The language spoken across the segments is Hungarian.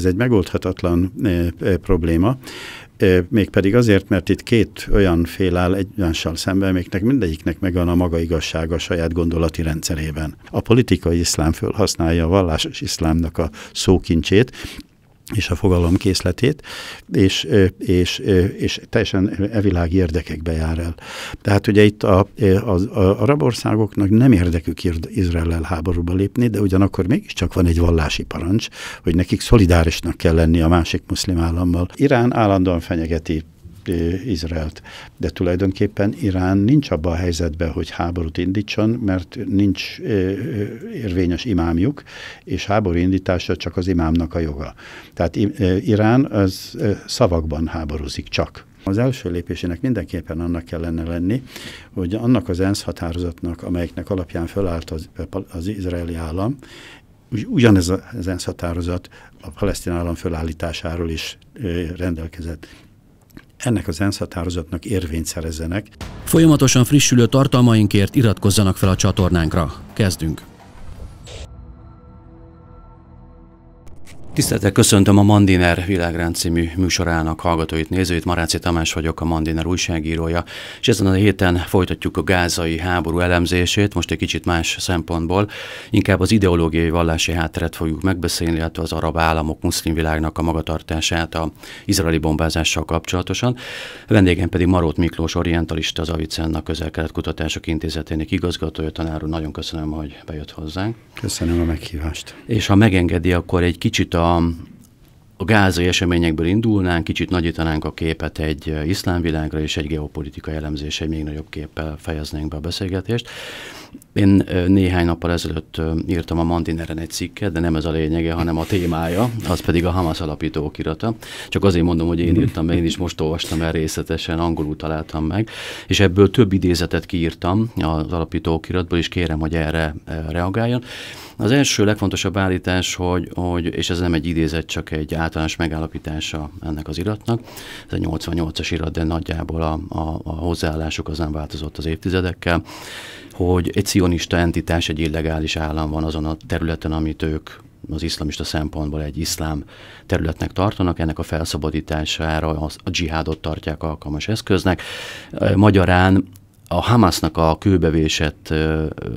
Ez egy megoldhatatlan eh, eh, probléma, eh, mégpedig azért, mert itt két olyan fél áll egymással szemben, amiknek mindegyiknek megvan a maga igazsága a saját gondolati rendszerében. A politikai iszlám fölhasználja a vallásos iszlámnak a szókincsét, és a fogalom készletét, és, és, és teljesen evilági érdekekbe jár el. Tehát ugye itt a, az a arab országoknak nem érdekük Izrael háborúba lépni, de ugyanakkor mégiscsak van egy vallási parancs, hogy nekik szolidárisnak kell lenni a másik muszlim állammal. Irán állandóan fenyegeti Izraelt. De tulajdonképpen Irán nincs abban a helyzetben, hogy háborút indítson, mert nincs érvényes imámjuk, és háború indítása csak az imámnak a joga. Tehát Irán az szavakban háborúzik csak. Az első lépésének mindenképpen annak kellene lenni, hogy annak az ENSZ határozatnak, amelyiknek alapján fölállt az, az izraeli állam, ugyanez az ENSZ határozat a palesztin állam fölállításáról is rendelkezett ennek az ENSZ határozatnak érvényt szerezzenek. Folyamatosan frissülő tartalmainkért iratkozzanak fel a csatornánkra. Kezdünk! Tisztelettel köszöntöm a Mandiner világrend című műsorának hallgatóit, nézőit. Maráci Tamás vagyok, a Mandiner újságírója, és ezen a héten folytatjuk a gázai háború elemzését, most egy kicsit más szempontból. Inkább az ideológiai vallási hátteret fogjuk megbeszélni, illetve az arab államok, muszlim világnak a magatartását a izraeli bombázással kapcsolatosan. A vendégem pedig Marót Miklós, orientalista, az Avicenna Közel-Kelet Kutatások Intézetének igazgatója, tanár Nagyon köszönöm, hogy bejött hozzánk. Köszönöm a meghívást. És ha megengedi, akkor egy kicsit a a, a gázai eseményekből indulnánk, kicsit nagyítanánk a képet egy eh, iszlámvilágra és egy geopolitikai elemzése, egy még nagyobb képpel fejeznénk be a beszélgetést. Én néhány nappal ezelőtt írtam a Mandineren egy cikket, de nem ez a lényege, hanem a témája, az pedig a Hamas alapító okirata. Csak azért mondom, hogy én írtam, mert én is most olvastam el részletesen, angolul találtam meg, és ebből több idézetet kiírtam az alapító okiratból, és kérem, hogy erre reagáljon. Az első legfontosabb állítás, hogy, hogy, és ez nem egy idézet, csak egy általános megállapítása ennek az iratnak, ez egy 88-as irat, de nagyjából a, a, a hozzáállásuk az nem változott az évtizedekkel, hogy egy szionista entitás, egy illegális állam van azon a területen, amit ők az iszlamista szempontból egy iszlám területnek tartanak, ennek a felszabadítására a dzsihádot tartják alkalmas eszköznek. Magyarán a Hamasnak a kőbevésett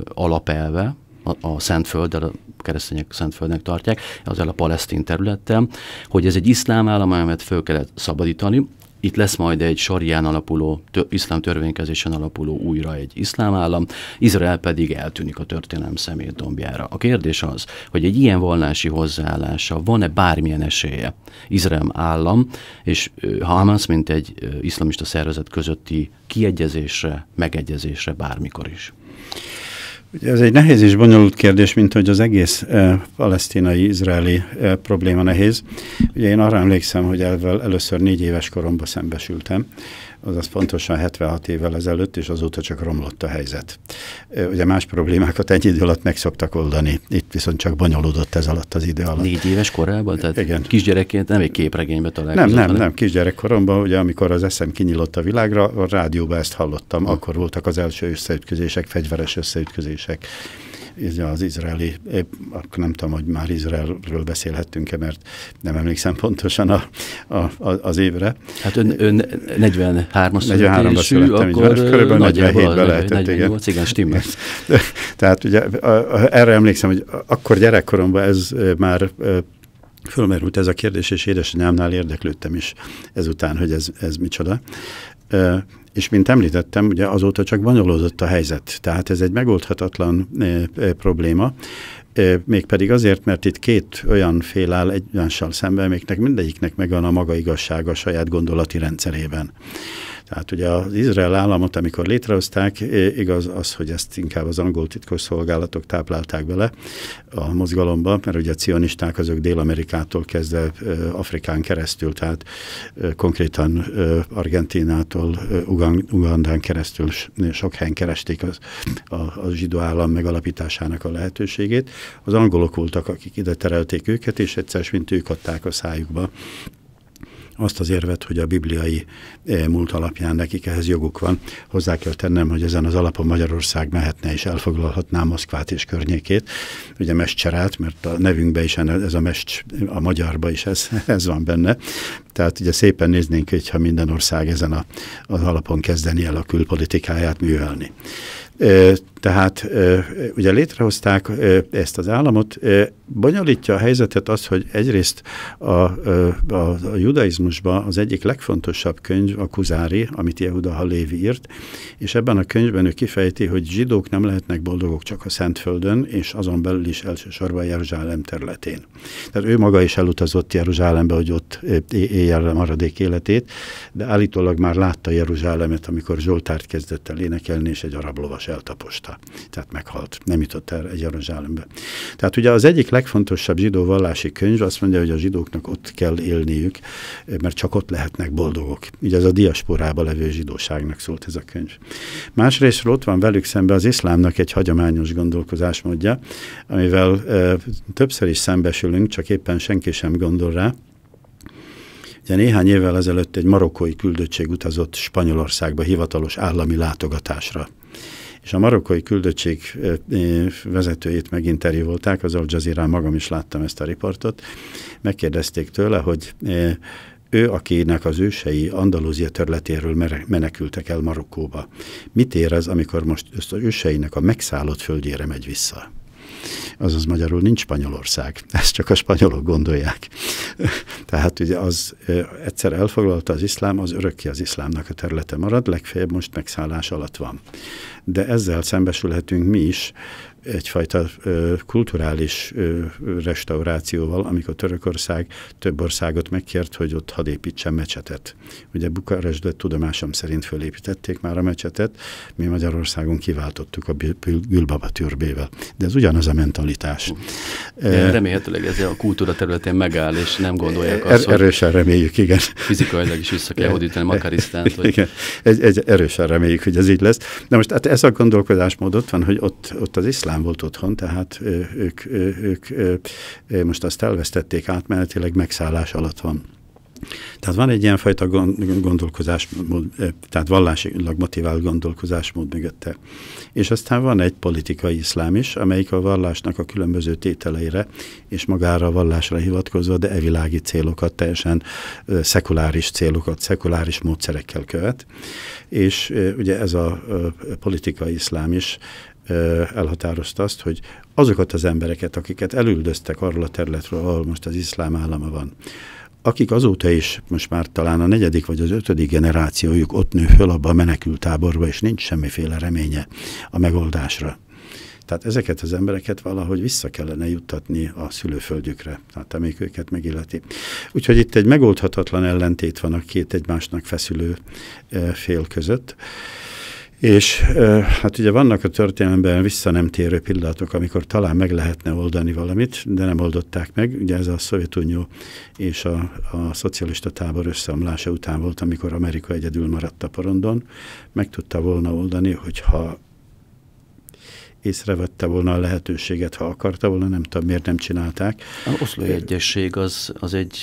alapelve, a Szentföld, a keresztények Szentföldnek tartják, az el a palesztin területen, hogy ez egy iszlám állam, amelyet föl kellett szabadítani, itt lesz majd egy sarián alapuló, tő, iszlám törvénykezésen alapuló újra egy iszlám állam, Izrael pedig eltűnik a történelem szemét dombjára. A kérdés az, hogy egy ilyen vallási hozzáállása van-e bármilyen esélye Izrael állam és Hamas, mint egy iszlamista szervezet közötti kiegyezésre, megegyezésre bármikor is? Ugye ez egy nehéz és bonyolult kérdés, mint hogy az egész e, eh, palesztinai-izraeli e, eh, probléma nehéz. Ugye én arra emlékszem, hogy elvel először négy éves koromban szembesültem, azaz pontosan 76 évvel ezelőtt, és azóta csak romlott a helyzet. Ugye más problémákat egy idő alatt meg szoktak oldani, itt viszont csak bonyolódott ez alatt az idő alatt. Négy éves korában? Tehát Igen. kisgyerekként nem egy képregénybe találkozott? Nem, nem, hanem... nem, kisgyerekkoromban, ugye amikor az eszem kinyílott a világra, a rádióban ezt hallottam, akkor voltak az első összeütközések, fegyveres összeütközések az izraeli, épp, nem tudom, hogy már Izraelről beszélhettünk-e, mert nem emlékszem pontosan a, a, a, az évre. Hát ön, ön 43-as 43 születtem, így körülbelül 47-ben lehetett, 48, igen. igen, stimmel. Tehát ugye erre emlékszem, hogy akkor gyerekkoromban ez már Fölmerült ez a kérdés, és édesanyámnál érdeklődtem is ezután, hogy ez, ez micsoda és mint említettem, ugye azóta csak bonyolódott a helyzet, tehát ez egy megoldhatatlan probléma, mégpedig azért, mert itt két olyan fél áll egymással szemben, amiknek mindegyiknek megvan a maga igazsága a saját gondolati rendszerében. Tehát ugye az Izrael államot, amikor létrehozták, igaz az, hogy ezt inkább az angol titkos táplálták bele a mozgalomba, mert ugye a cionisták azok Dél-Amerikától kezdve Afrikán keresztül, tehát konkrétan Argentinától Ugandán keresztül sok helyen keresték az, a, a zsidó állam megalapításának a lehetőségét. Az angolok voltak, akik ide terelték őket, és egyszer, mint ők adták a szájukba azt az érvet, hogy a bibliai eh, múlt alapján nekik ehhez joguk van. Hozzá kell tennem, hogy ezen az alapon Magyarország mehetne és elfoglalhatná Moszkvát és környékét, ugye Mestcserát, mert a nevünkben is ez a mest, a magyarba is ez, ez van benne. Tehát ugye szépen néznénk, hogyha minden ország ezen a, az alapon kezdeni el a külpolitikáját művelni. Eh, tehát ugye létrehozták ezt az államot, bonyolítja a helyzetet az, hogy egyrészt a, a, a judaizmusban az egyik legfontosabb könyv a Kuzári, amit Jehuda Halévi írt, és ebben a könyvben ő kifejti, hogy zsidók nem lehetnek boldogok csak a Szentföldön, és azon belül is elsősorban Jeruzsálem területén. Tehát ő maga is elutazott Jeruzsálembe, hogy ott éljen a maradék életét, de állítólag már látta Jeruzsálemet, amikor Zsoltárt kezdett el énekelni, és egy arab lovas eltaposta halta, tehát meghalt, nem jutott el egy Jeruzsálembe. Tehát ugye az egyik legfontosabb zsidó vallási könyv azt mondja, hogy a zsidóknak ott kell élniük, mert csak ott lehetnek boldogok. Ugye ez a diasporába levő zsidóságnak szólt ez a könyv. Másrésztről ott van velük szemben az iszlámnak egy hagyományos gondolkozásmódja, amivel e, többször is szembesülünk, csak éppen senki sem gondol rá, Ugye néhány évvel ezelőtt egy marokkói küldöttség utazott Spanyolországba hivatalos állami látogatásra és a marokkai küldöttség vezetőjét meginterjúvolták, az Al Jazeera magam is láttam ezt a riportot, megkérdezték tőle, hogy ő, akinek az ősei Andalúzia területéről menekültek el Marokkóba. Mit érez, amikor most ezt az őseinek a megszállott földjére megy vissza? azaz magyarul nincs Spanyolország, ezt csak a spanyolok gondolják. Tehát ugye az egyszer elfoglalta az iszlám, az örökké az iszlámnak a területe marad, legfeljebb most megszállás alatt van de ezzel szembesülhetünk mi is, egyfajta kulturális restaurációval, amikor Törökország több országot megkért, hogy ott hadd építsen mecsetet. Ugye Bukarestbe tudomásom szerint fölépítették már a mecsetet, mi Magyarországon kiváltottuk a Gülbaba türbével. De ez ugyanaz a mentalitás. remélhetőleg ez a kultúra területén megáll, és nem gondolják er, azt, er Erősen reméljük, igen. Fizikailag is vissza kell hódítani Makarisztánt. Vagy... Igen, egy, egy, erősen reméljük, hogy ez így lesz. Na most hát ez a gondolkodásmód ott van, hogy ott, ott az iszlám igazán volt otthon, tehát ők, ők, ők most azt elvesztették átmenetileg, megszállás alatt van. Tehát van egy ilyenfajta gondolkozásmód, tehát vallásilag motivált gondolkozásmód mögötte. És aztán van egy politikai iszlám is, amelyik a vallásnak a különböző tételeire és magára a vallásra hivatkozva, de evilági célokat, teljesen szekuláris célokat, szekuláris módszerekkel követ. És ugye ez a politikai iszlám is elhatározta azt, hogy azokat az embereket, akiket elüldöztek arról a területről, ahol most az iszlám állama van, akik azóta is, most már talán a negyedik vagy az ötödik generációjuk ott nő föl abba a menekültáborba, és nincs semmiféle reménye a megoldásra. Tehát ezeket az embereket valahogy vissza kellene juttatni a szülőföldjükre, tehát amik őket megilleti. Úgyhogy itt egy megoldhatatlan ellentét van a két egymásnak feszülő fél között. És hát ugye vannak a történelemben vissza nem térő pillanatok, amikor talán meg lehetne oldani valamit, de nem oldották meg. Ugye ez a Szovjetunió és a, a szocialista tábor összeomlása után volt, amikor Amerika egyedül maradt a porondon. Meg tudta volna oldani, hogyha észrevette volna a lehetőséget, ha akarta volna, nem tudom, miért nem csinálták. A oszlói egyesség az, az egy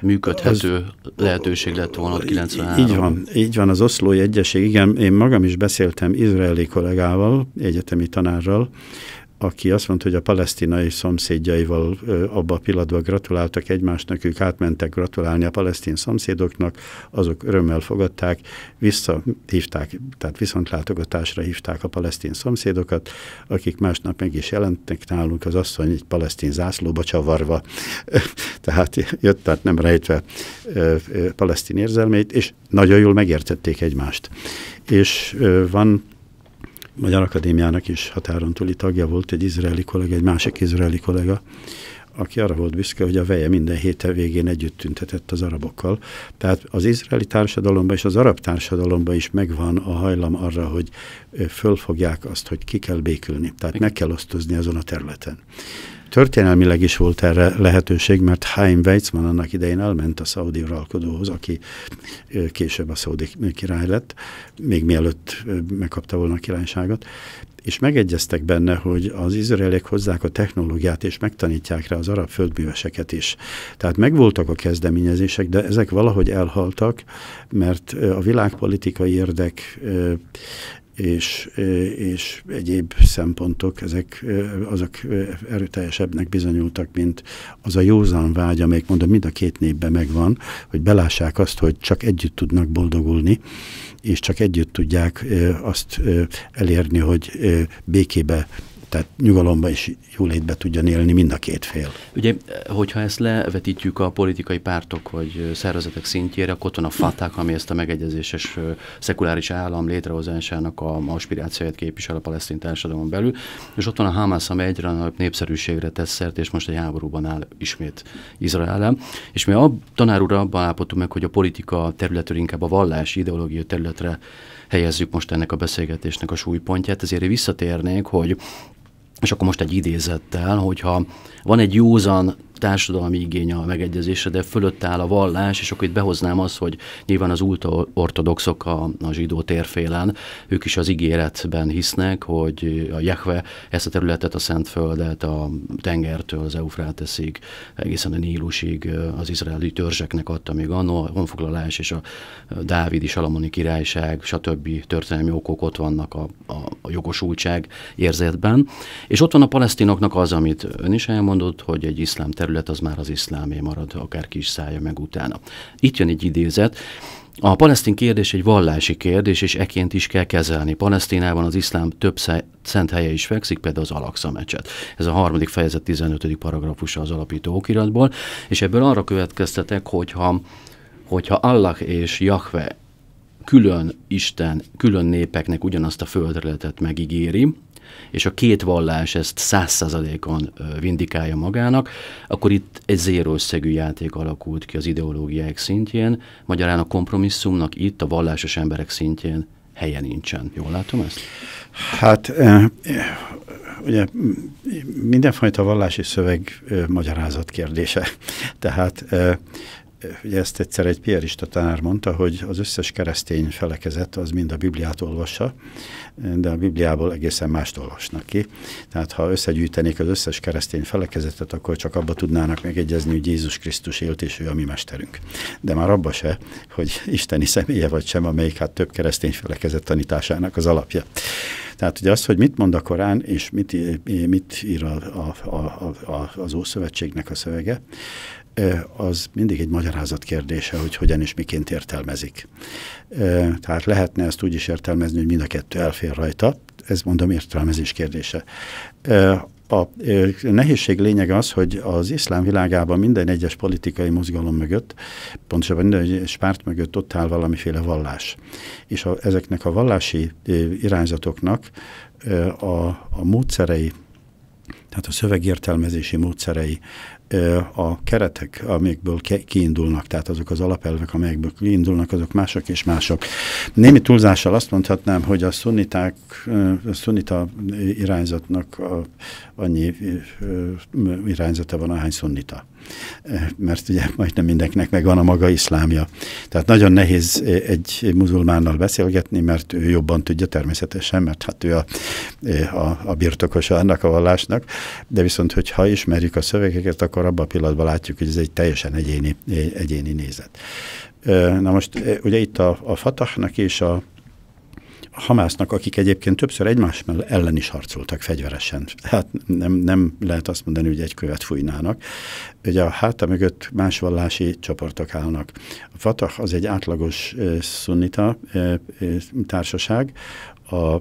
működhető az, lehetőség lett volna 93 Így van, így van, az oszlói egyesség, igen, én magam is beszéltem izraeli kollégával, egyetemi tanárral, aki azt mondta, hogy a palesztinai szomszédjaival abba a pillanatban gratuláltak egymásnak, ők átmentek gratulálni a palesztin szomszédoknak, azok örömmel fogadták, visszahívták, tehát viszontlátogatásra hívták a palesztin szomszédokat, akik másnap meg is jelentek nálunk, az asszony egy palesztin zászlóba csavarva, tehát jött, tehát nem rejtve palesztin érzelmét és nagyon jól megértették egymást. És van Magyar Akadémiának is határon túli tagja volt egy izraeli kollega, egy másik izraeli kollega, aki arra volt büszke, hogy a veje minden héten végén együtt tüntetett az arabokkal. Tehát az izraeli társadalomban és az arab társadalomban is megvan a hajlam arra, hogy fölfogják azt, hogy ki kell békülni, tehát meg kell osztozni azon a területen. Történelmileg is volt erre lehetőség, mert Haim Weizmann annak idején elment a szaudi uralkodóhoz, aki később a szaudi király lett, még mielőtt megkapta volna a királyságot, és megegyeztek benne, hogy az izraeliek hozzák a technológiát, és megtanítják rá az arab földműveseket is. Tehát megvoltak a kezdeményezések, de ezek valahogy elhaltak, mert a világpolitikai érdek és, és egyéb szempontok, ezek azok erőteljesebbnek bizonyultak, mint az a józan vágy, amelyik mondom mind a két népben megvan, hogy belássák azt, hogy csak együtt tudnak boldogulni, és csak együtt tudják azt elérni, hogy békébe tehát nyugalomban is jólétbe tudjon élni mind a két fél. Ugye, hogyha ezt levetítjük a politikai pártok vagy szervezetek szintjére, akkor ott van a faták, ami ezt a megegyezéses szekuláris állam létrehozásának a aspirációját képvisel a palesztin társadalom belül, és ott van a Hamas, ami egyre nagyobb népszerűségre tesz szert, és most egy háborúban áll ismét Izrael És mi a tanár úr abban állapodtunk meg, hogy a politika területről inkább a vallás ideológia területre helyezzük most ennek a beszélgetésnek a súlypontját, ezért visszatérnék, hogy és akkor most egy idézettel, hogyha van egy józan társadalmi igény a megegyezésre, de fölött áll a vallás, és akkor itt behoznám azt, hogy nyilván az ultraortodoxok a, a zsidó térfélen, ők is az ígéretben hisznek, hogy a Jehve ezt a területet, a Szentföldet, a tengertől, az Eufráteszig, egészen a Nílusig az izraeli törzseknek adta még annó, a honfoglalás és a Dávid és Salamoni királyság, stb. történelmi okok ott vannak a, a, a jogosultság érzetben. És ott van a palesztinoknak az, amit ön is elmondott, hogy egy iszlám terület, terület az már az iszlámé marad, akár kis szája meg utána. Itt jön egy idézet, a palesztin kérdés egy vallási kérdés, és eként is kell kezelni. Palesztinában az iszlám több szent helye is fekszik, például az Alaksa mecset. Ez a harmadik fejezet 15. paragrafusa az alapító okiratból, és ebből arra következtetek, hogyha, hogyha Allah és Jahve külön Isten, külön népeknek ugyanazt a földreletet megígéri, és a két vallás ezt százszázalékon vindikálja magának, akkor itt egy zérószegű játék alakult ki az ideológiák szintjén, magyarán a kompromisszumnak itt a vallásos emberek szintjén helye nincsen. Jól látom ezt? Hát ugye mindenfajta vallási szöveg magyarázat kérdése. Tehát ugye ezt egyszer egy piarista tanár mondta, hogy az összes keresztény felekezet az mind a Bibliát olvassa, de a Bibliából egészen mást olvasnak ki. Tehát ha összegyűjtenék az összes keresztény felekezetet, akkor csak abba tudnának megegyezni, hogy Jézus Krisztus élt, és ő a mi mesterünk. De már abba se, hogy isteni személye vagy sem, amelyik hát több keresztény felekezet tanításának az alapja. Tehát ugye az, hogy mit mond a Korán, és mit, mit ír a, a, a, a, az Ószövetségnek a szövege, az mindig egy magyarázat kérdése, hogy hogyan és miként értelmezik. Tehát lehetne ezt úgy is értelmezni, hogy mind a kettő elfér rajta, ez mondom értelmezés kérdése. A nehézség lényeg az, hogy az iszlám világában minden egyes politikai mozgalom mögött, pontosabban minden egyes párt mögött ott áll valamiféle vallás. És a, ezeknek a vallási irányzatoknak a, a módszerei, tehát a szövegértelmezési módszerei, a keretek, amikből kiindulnak, tehát azok az alapelvek, amelyekből kiindulnak, azok mások és mások. Némi túlzással azt mondhatnám, hogy a szunniták, a szunnita irányzatnak a, annyi irányzata van, ahány szunnita mert ugye majdnem mindenkinek megvan a maga iszlámja. Tehát nagyon nehéz eh, egy muzulmánnal beszélgetni, mert ő jobban tudja természetesen, mert hát ő a, eh, a, a birtokosa annak a vallásnak, de viszont, hogyha ismerjük a szövegeket, akkor abban a pillanatban látjuk, hogy ez egy teljesen egyéni, eh, egyéni nézet. Na most ugye itt a, a Fatahnak és a Hamásznak, akik egyébként többször egymás ellen is harcoltak fegyveresen. Hát nem, nem lehet azt mondani, hogy egy követ fújnának. Ugye a háta mögött más vallási csoportok állnak. A Fatah az egy átlagos szunnita társaság, a,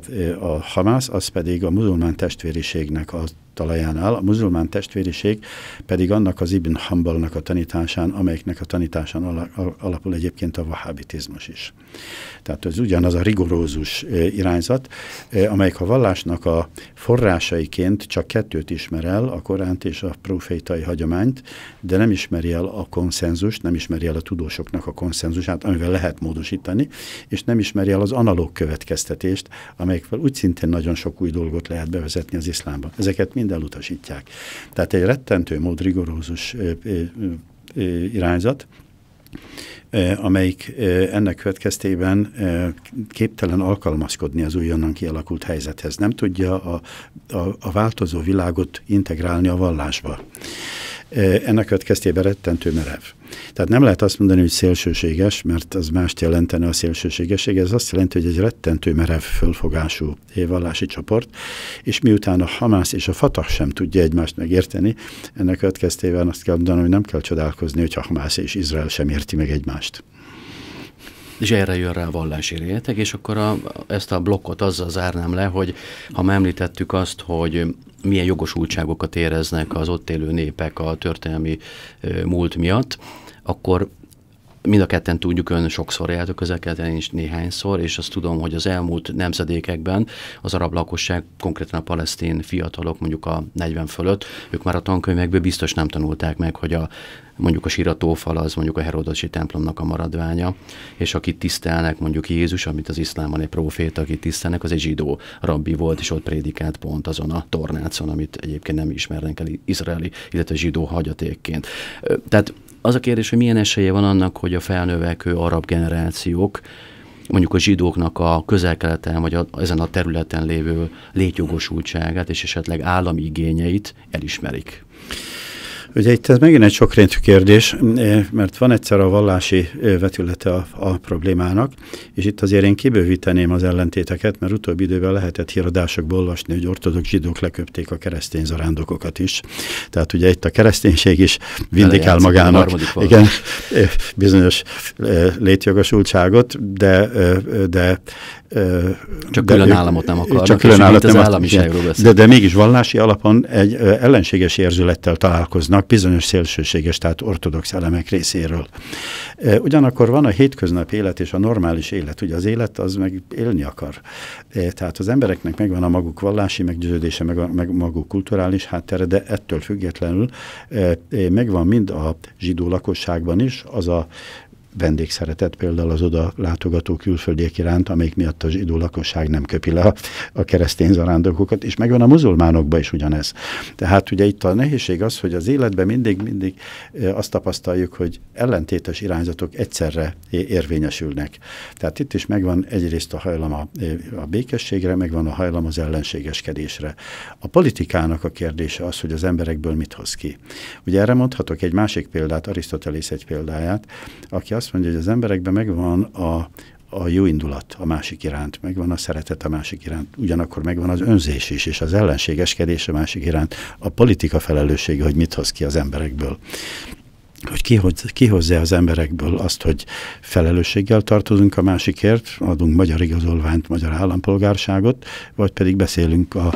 a Hamász, az pedig a muzulmán testvériségnek a talaján áll a muzulmán testvériség pedig annak az Ibn Hambalnak a tanításán, amelyiknek a tanításán alapul egyébként a vahábitizmus is. Tehát ez ugyanaz a rigorózus e, irányzat, e, amelyik a vallásnak a forrásaiként csak kettőt ismer el, a Koránt és a profétai hagyományt, de nem ismeri el a konszenzust, nem ismeri el a tudósoknak a konszenzusát, amivel lehet módosítani, és nem ismeri el az analóg következtetést, amelyekvel úgy szintén nagyon sok új dolgot lehet bevezetni az iszlámba. Ezeket mind mind elutasítják. Tehát egy rettentő mód rigorózus irányzat, amelyik ennek következtében képtelen alkalmazkodni az újonnan kialakult helyzethez. Nem tudja a, a, a változó világot integrálni a vallásba. Eh, ennek következtében rettentő merev. Tehát nem lehet azt mondani, hogy szélsőséges, mert az mást jelentene a szélsőségesség. Ez azt jelenti, hogy egy rettentő merev fölfogású vallási csoport, és miután a Hamász és a Fatah sem tudja egymást megérteni, ennek következtében azt kell mondani, hogy nem kell csodálkozni, hogy a Hamász és Izrael sem érti meg egymást. És erre jön rá a vallási réteg, és akkor a, ezt a blokkot azzal zárnám le, hogy ha már említettük azt, hogy milyen jogosultságokat éreznek az ott élő népek a történelmi múlt miatt, akkor Mind a ketten tudjuk, ön sokszor járt a közelkeleten, én is néhányszor, és azt tudom, hogy az elmúlt nemzedékekben az arab lakosság, konkrétan a palesztin fiatalok, mondjuk a 40 fölött, ők már a tankönyvekből biztos nem tanulták meg, hogy a mondjuk a siratófal az mondjuk a Herodosi templomnak a maradványa, és akit tisztelnek, mondjuk Jézus, amit az iszlámban egy proféta, akit tisztelnek, az egy zsidó rabbi volt, és ott prédikált pont azon a tornácon, amit egyébként nem ismernek el izraeli, illetve zsidó hagyatékként. Tehát az a kérdés, hogy milyen esélye van annak, hogy a felnövekő arab generációk, mondjuk a zsidóknak a közel-keleten vagy a, ezen a területen lévő létjogosultságát és esetleg állami igényeit elismerik. Ugye itt ez megint egy sokrétű kérdés, eh, mert van egyszer a vallási eh, vetülete a, a problémának, és itt azért én kibővíteném az ellentéteket, mert utóbbi időben lehetett híradásokból olvasni, hogy ortodox zsidók leköpték a keresztény zarándokokat is. Tehát ugye itt a kereszténység is vindikál magának igen, eh, bizonyos létjogosultságot, de, de csak de külön államot nem akarnak, csak külön államot nem az államiságról beszél. De, de mégis vallási alapon egy ellenséges érzülettel találkoznak, bizonyos szélsőséges, tehát ortodox elemek részéről. Ugyanakkor van a hétköznapi élet és a normális élet. Ugye az élet az meg élni akar. Tehát az embereknek megvan a maguk vallási meggyőződése, meg, a, meg maguk kulturális háttere, de ettől függetlenül megvan mind a zsidó lakosságban is az a vendégszeretet például az oda látogató külföldiek iránt, amelyik miatt a zsidó lakosság nem köpi le a, a keresztény zarándokokat, és megvan a muzulmánokban is ugyanez. Tehát ugye itt a nehézség az, hogy az életben mindig, mindig e, azt tapasztaljuk, hogy ellentétes irányzatok egyszerre érvényesülnek. Tehát itt is megvan egyrészt a hajlam a, e, a békességre, megvan a hajlam az ellenségeskedésre. A politikának a kérdése az, hogy az emberekből mit hoz ki. Ugye erre mondhatok egy másik példát, Arisztotelész egy példáját, aki azt azt mondja, hogy az emberekben megvan a, a jó indulat a másik iránt, megvan a szeretet a másik iránt, ugyanakkor megvan az önzés is, és az ellenségeskedés a másik iránt, a politika felelőssége, hogy mit hoz ki az emberekből hogy kihozza az emberekből azt, hogy felelősséggel tartozunk a másikért, adunk magyar igazolványt, magyar állampolgárságot, vagy pedig beszélünk a,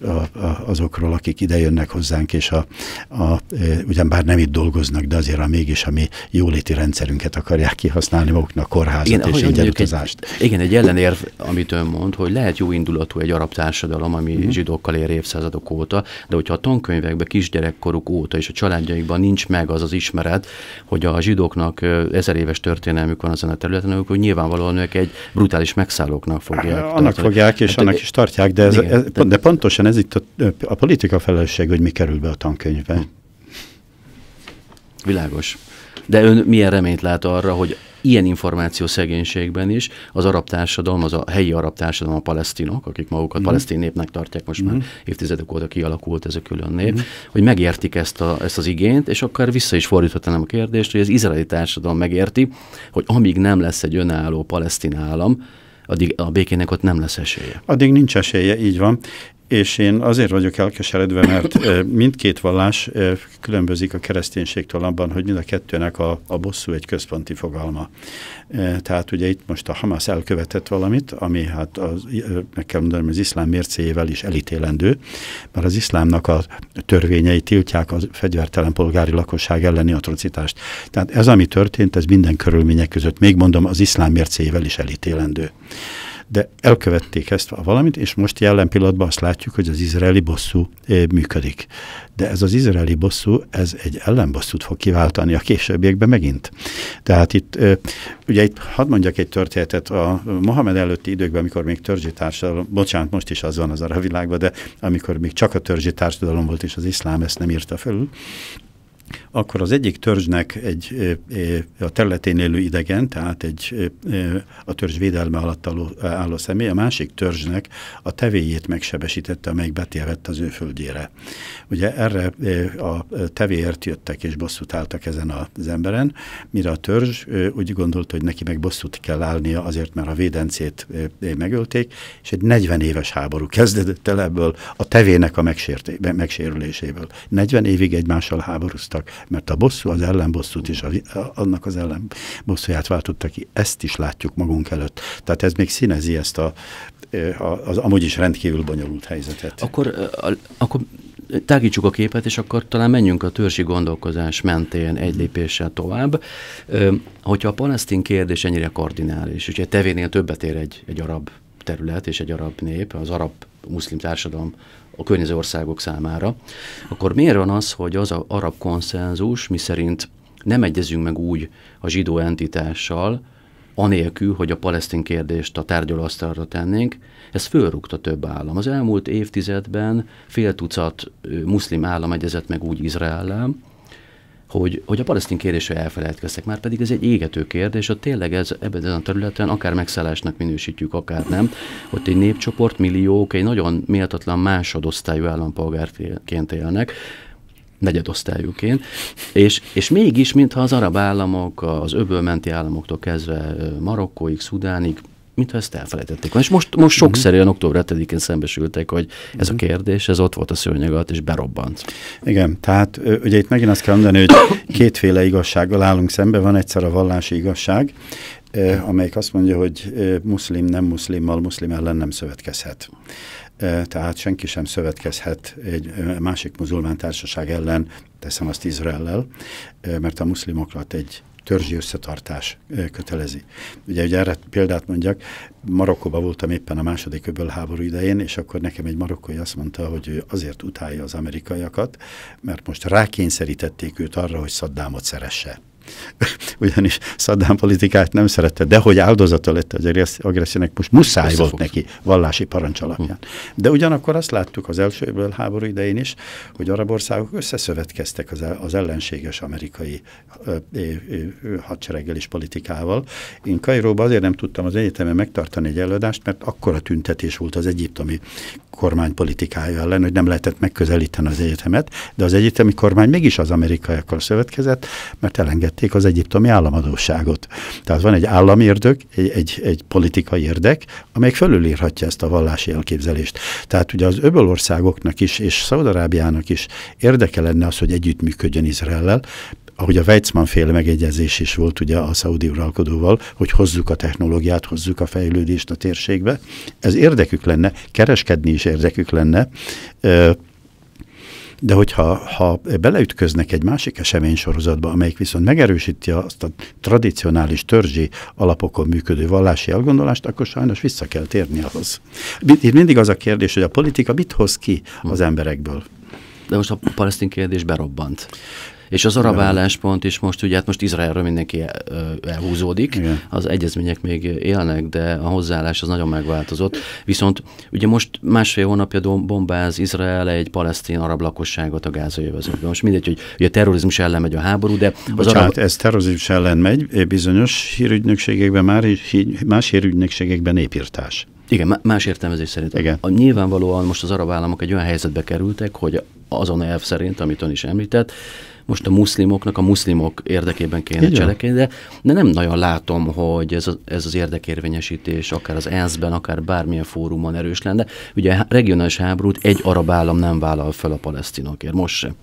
a, a, azokról, akik ide jönnek hozzánk, és a, a, e, ugyan bár nem itt dolgoznak, de azért a mégis a mi jóléti rendszerünket akarják kihasználni maguknak, kórházat igen, és ingyenutazást. Egy, igen, egy ellenérv, amit ön mond, hogy lehet jó indulatú egy arab társadalom, ami mm. zsidókkal ér évszázadok óta, de hogyha a tankönyvekben kisgyerekkoruk óta és a családjaikban nincs meg az az ismeret, Belgrád, hogy a zsidóknak ezer éves történelmük van azon a területen, akkor hogy nyilvánvalóan ők egy brutális megszállóknak fogják. Annak tartani. fogják, és hát, annak is tartják, de, ez, igen, ez, de, de pontosan ez itt a, a politika felelősség, hogy mi kerül be a tankönyvbe. Hm. Világos. De ön milyen reményt lát arra, hogy ilyen információ szegénységben is az arab társadalom, az a helyi arab társadalom, a palesztinok, akik magukat uh-huh. palesztin népnek tartják, most uh-huh. már mhm. évtizedek óta kialakult ez a külön nép, uh-huh. hogy megértik ezt, a, ezt az igényt, és akár vissza is fordíthatnám a kérdést, hogy az izraeli társadalom megérti, hogy amíg nem lesz egy önálló palesztin állam, addig a békének ott nem lesz esélye. Addig nincs esélye, így van és én azért vagyok elkeseredve, mert mindkét vallás különbözik a kereszténységtől abban, hogy mind a kettőnek a, a bosszú egy központi fogalma. Tehát ugye itt most a Hamas elkövetett valamit, ami hát az, meg kell mondanom, az iszlám mércéjével is elítélendő, mert az iszlámnak a törvényei tiltják a fegyvertelen polgári lakosság elleni atrocitást. Tehát ez, ami történt, ez minden körülmények között, még mondom, az iszlám mércéjével is elítélendő de elkövették ezt a valamit, és most jelen pillanatban azt látjuk, hogy az izraeli bosszú eh, működik. De ez az izraeli bosszú, ez egy ellenbosszút fog kiváltani a későbbiekben megint. Tehát itt, eh, ugye itt hadd mondjak egy történetet, a Mohamed előtti időkben, amikor még törzsi társadalom, bocsánat, most is az van az arra világban, de amikor még csak a törzsi társadalom volt, és az iszlám ezt nem írta felül, akkor az egyik törzsnek egy a területén élő idegen, tehát egy a törzs védelme alatt álló személy, a másik törzsnek a tevéjét megsebesítette, amelyik betélvett az ő földjére. Ugye erre a tevéért jöttek és bosszút álltak ezen az emberen, mire a törzs úgy gondolta, hogy neki meg bosszút kell állnia azért, mert a védencét megölték, és egy 40 éves háború kezdődött el ebből a tevének a megsérüléséből. 40 évig egymással háborúztak váltottak, mert a bosszú az ellenbosszút is, annak az ellenbosszúját váltotta ki. Ezt is látjuk magunk előtt. Tehát ez még színezi ezt a, eh, az amúgy is rendkívül bonyolult helyzetet. Akkor, eh, akkor tágítsuk a képet, és akkor talán menjünk a törzsi gondolkozás mentén egy lépéssel tovább. Eh, hogyha a palesztin kérdés ennyire kardinális, ugye tevénél többet ér egy, egy arab terület és egy arab nép, az arab muszlim társadalom a környező országok számára, akkor miért van az, hogy az a arab konszenzus, miszerint nem egyezünk meg úgy a zsidó entitással, anélkül, hogy a palesztin kérdést a tárgyalóasztalra tennénk, ez fölrúgta több állam. Az elmúlt évtizedben fél tucat muszlim állam egyezett meg úgy Izraellel, hogy, hogy a palesztin kérdésre elfelejtkeztek, már pedig ez egy égető kérdés, hogy tényleg ez ebben a területen akár megszállásnak minősítjük, akár nem. Ott egy népcsoport, milliók, egy nagyon méltatlan másodosztályú állampolgárként élnek, negyedosztályúként, és, és mégis, mintha az arab államok, az öbölmenti államoktól kezdve Marokkóig, Szudánig, mintha ezt elfelejtették volna. És most, most mhm. sokszor olyan október 7-én szembesültek, hogy ez a mhm. kérdés, ez ott volt a szőnyeg alatt, és berobbant. Igen, tehát ugye itt megint azt kell mondani, hogy kétféle igazsággal állunk szembe, van egyszer a vallási igazság, amelyik azt mondja, hogy muszlim nem muszlimmal, muszlim ellen nem szövetkezhet tehát senki sem szövetkezhet egy másik muzulmán társaság ellen, teszem azt Izraellel, mert a muszlimokat egy törzsi összetartás kötelezi. Ugye, ugye erre példát mondjak, Marokkóban voltam éppen a második öbölháború idején, és akkor nekem egy marokkói azt mondta, hogy ő azért utálja az amerikaiakat, mert most rákényszerítették őt arra, hogy Szaddámot szeresse. ugyanis Saddam politikát nem szerette, de hogy áldozata lett az agressziónak, most muszáj volt neki vallási parancs hm. alapján. De ugyanakkor azt láttuk az első háború idején is, hogy arab országok összeszövetkeztek az, az ellenséges amerikai ö, ö, ö, hadsereggel és politikával. Én Kairóban azért nem tudtam az egyetemen megtartani egy előadást, mert a tüntetés volt az egyiptomi kormány politikája ellen, hogy nem lehetett megközelíteni az egyetemet, de az egyetemi kormány mégis az amerikaiakkal szövetkezett, mert elengedte elvették az egyiptomi államadóságot. Tehát van egy államérdök, egy, egy, egy politikai érdek, amely fölülírhatja ezt a vallási elképzelést. Tehát ugye az országoknak is, és Szaudarábiának is érdeke lenne az, hogy együttműködjön Izraellel, ahogy a Weizmann féle megegyezés is volt ugye a szaudi uralkodóval, hogy hozzuk a technológiát, hozzuk a fejlődést a térségbe. Ez érdekük lenne, kereskedni is érdekük lenne, de hogyha ha beleütköznek egy másik eseménysorozatba, amelyik viszont megerősíti azt a tradicionális törzsi alapokon működő vallási elgondolást, akkor sajnos vissza kell térni ahhoz. Itt mindig az a kérdés, hogy a politika mit hoz ki hm. az emberekből. De most a palesztin kérdés berobbant. És az arab álláspont is most, ugye hát most Izraelről mindenki elhúzódik, Igen. az egyezmények még élnek, de a hozzáállás az nagyon megváltozott. Viszont ugye most másfél hónapja bombáz Izrael egy palesztin arab lakosságot a gázai övezetben. Most mindegy, hogy ugye a terrorizmus ellen megy a háború, de az Bocsánat, arab... ez terrorizmus ellen megy, eh, bizonyos hírügynökségekben, már, más hírügynökségekben népírtás. Igen, más értelmezés szerint. Igen. A, nyilvánvalóan most az arab államok egy olyan helyzetbe kerültek, hogy azon elv szerint, amit ön is említett, most a muszlimoknak a muszlimok érdekében kéne Igen. cselekedni, de, de nem nagyon látom, hogy ez, a, ez az érdekérvényesítés akár az ENSZ-ben, akár bármilyen fórumon erős lenne. Ugye a regionális háborút egy arab állam nem vállal fel a palesztinokért, most sem.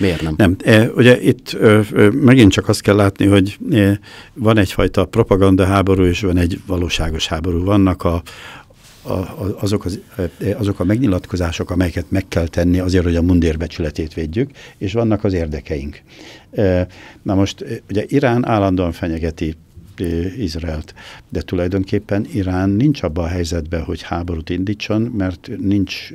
Miért nem? Nem, e, ugye itt e, megint csak azt kell látni, hogy e, van egyfajta propaganda háború, és van egy valóságos háború. Vannak a, azok, az, e, azok a megnyilatkozások, amelyeket meg kell tenni azért, hogy a mundérbecsületét védjük, és vannak az érdekeink. E, na most, e, ugye Irán állandóan fenyegeti Izraelt. De tulajdonképpen Irán nincs abban a helyzetben, hogy háborút indítson, mert nincs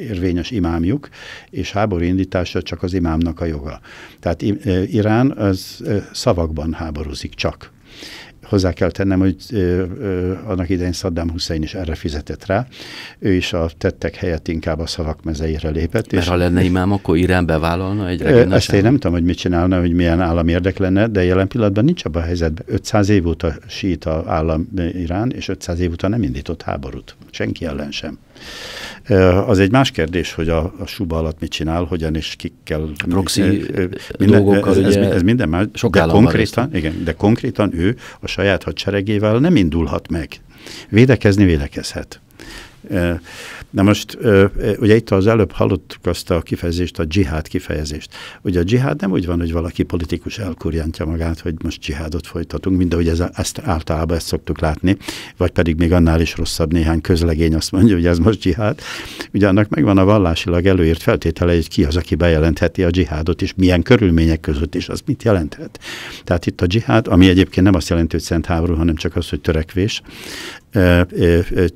érvényes imámjuk, és háború indítása csak az imámnak a joga. Tehát Irán az szavakban háborúzik csak. Hozzá kell tennem, hogy ö, ö, annak idején Saddam Hussein is erre fizetett rá. Ő is a tettek helyett inkább a szavak mezeire lépett. Mert és ha lenne imám, akkor Irán bevállalna egy regeneságot? Ezt én nem tudom, hogy mit csinálna, hogy milyen állam érdek lenne, de jelen pillanatban nincs abban a helyzetben. 500 év óta a állam Irán, és 500 év óta nem indított háborút. Senki ellen sem. Az egy más kérdés, hogy a, a suba alatt mit csinál, hogyan és kikkel. Proxy minden, dolgokkal, ez, ez, ez minden más, sok de konkrétan, igen, de konkrétan ő a saját hadseregével nem indulhat meg. Védekezni védekezhet. Na most, ugye itt az előbb hallottuk azt a kifejezést, a dzsihád kifejezést. Ugye a dzsihád nem úgy van, hogy valaki politikus elkurjantja magát, hogy most dzsihádot folytatunk, mint ahogy ez, ezt általában ezt szoktuk látni, vagy pedig még annál is rosszabb néhány közlegény azt mondja, hogy ez most dzsihád. Ugye annak megvan a vallásilag előírt feltétele, hogy ki az, aki bejelentheti a dzsihádot, és milyen körülmények között, és az mit jelenthet. Tehát itt a dzsihád, ami egyébként nem azt jelenti, hogy szent háború, hanem csak az, hogy törekvés,